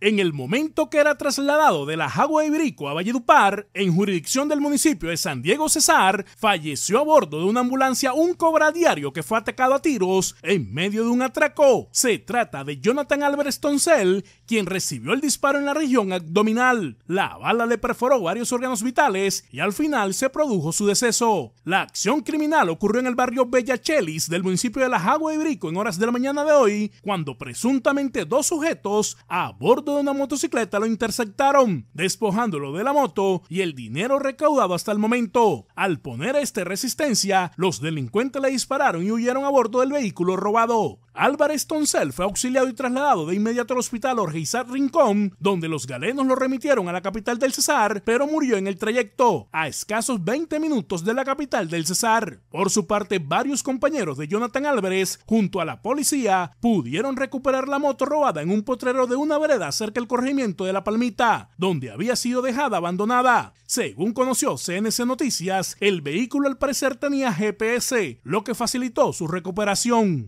En el momento que era trasladado de la Jagua de brico a Valledupar, en jurisdicción del municipio de San Diego Cesar, falleció a bordo de una ambulancia un cobra diario que fue atacado a tiros en medio de un atraco. Se trata de Jonathan Álvarez Toncel, quien recibió el disparo en la región abdominal. La bala le perforó varios órganos vitales y al final se produjo su deceso. La acción criminal ocurrió en el barrio Bellachelis del municipio de la Jagua de Brico en horas de la mañana de hoy, cuando presuntamente dos sujetos a bordo de una motocicleta lo interceptaron, despojándolo de la moto y el dinero recaudado hasta el momento. Al poner a este resistencia, los delincuentes le dispararon y huyeron a bordo del vehículo robado. Álvarez Toncel fue auxiliado y trasladado de inmediato al hospital Orgeizar Rincón, donde los galenos lo remitieron a la capital del Cesar, pero murió en el trayecto, a escasos 20 minutos de la capital del Cesar. Por su parte, varios compañeros de Jonathan Álvarez, junto a la policía, pudieron recuperar la moto robada en un potrero de una vereda cerca el corregimiento de La Palmita, donde había sido dejada abandonada. Según conoció CNC Noticias, el vehículo al parecer tenía GPS, lo que facilitó su recuperación.